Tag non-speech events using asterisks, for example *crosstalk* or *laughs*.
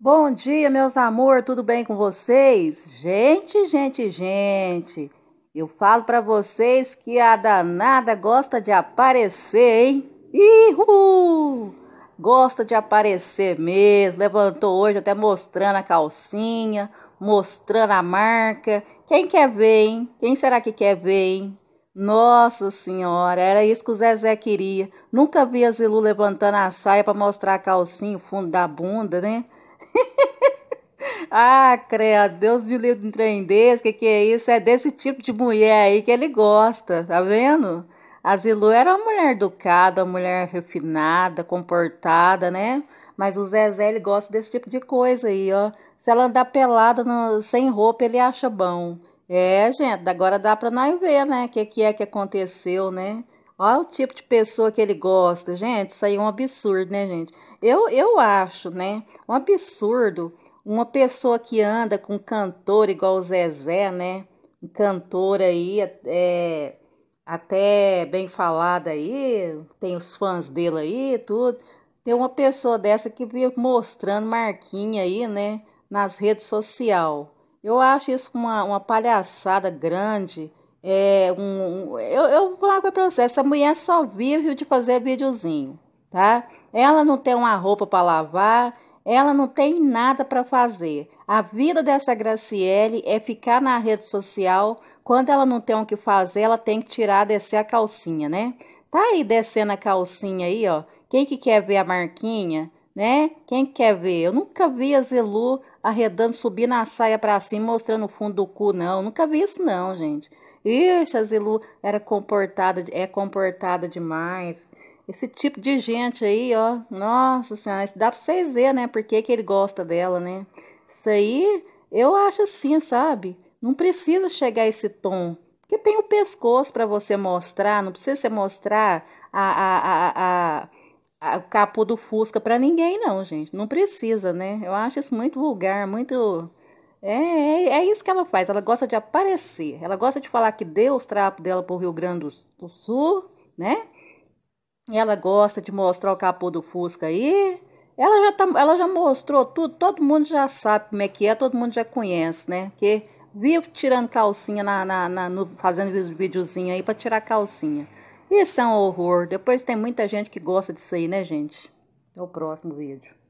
Bom dia, meus amor, tudo bem com vocês? Gente, gente, gente, eu falo para vocês que a danada gosta de aparecer, hein? Ihu! Gosta de aparecer mesmo. Levantou hoje até mostrando a calcinha, mostrando a marca. Quem quer ver, hein? Quem será que quer ver, hein? Nossa Senhora, era isso que o Zezé queria. Nunca vi a Zilu levantando a saia para mostrar a calcinha, o fundo da bunda, né? *laughs* ah, credo, Deus me livre de um trem desse, que que é isso? É desse tipo de mulher aí que ele gosta, tá vendo? A Zilu era uma mulher educada, uma mulher refinada, comportada, né? Mas o Zezé, ele gosta desse tipo de coisa aí, ó. Se ela andar pelada, no, sem roupa, ele acha bom. É, gente, agora dá pra nós ver, né? O que, que é que aconteceu, né? Olha o tipo de pessoa que ele gosta, gente. Isso aí é um absurdo, né, gente? Eu, eu acho, né? Um absurdo uma pessoa que anda com um cantor igual o Zezé, né? Um cantor aí, é, até bem falado aí, tem os fãs dele aí, tudo. Tem uma pessoa dessa que vive mostrando marquinha aí, né? Nas redes sociais. Eu acho isso uma, uma palhaçada grande é um, eu, eu falo para você, essa mulher só vive de fazer videozinho, tá? Ela não tem uma roupa para lavar, ela não tem nada para fazer. A vida dessa Graciele é ficar na rede social. Quando ela não tem o que fazer, ela tem que tirar, descer a calcinha, né? Tá aí descendo a calcinha aí, ó. Quem que quer ver a marquinha, né? Quem que quer ver? Eu nunca vi a Zelu arredando, subindo a saia para cima, mostrando o fundo do cu, não. Eu nunca vi isso, não, gente. Ixi, a Zilu era comportada, é comportada demais. Esse tipo de gente aí, ó, nossa senhora, dá pra vocês verem, né? Por que, que ele gosta dela, né? Isso aí, eu acho assim, sabe? Não precisa chegar a esse tom. Porque tem o pescoço para você mostrar, não precisa você mostrar a, a, a, a o capô do Fusca para ninguém, não, gente. Não precisa, né? Eu acho isso muito vulgar, muito é, é, é, isso que ela faz. Ela gosta de aparecer. Ela gosta de falar que deu os trapos dela para o Rio Grande do Sul, né? Ela gosta de mostrar o capô do Fusca aí. Ela já, tá, ela já mostrou tudo, todo mundo já sabe como é que é, todo mundo já conhece, né? Que vive tirando calcinha, na, na, na no, fazendo videozinho aí para tirar calcinha. Isso é um horror. Depois tem muita gente que gosta disso aí, né, gente? É o próximo vídeo.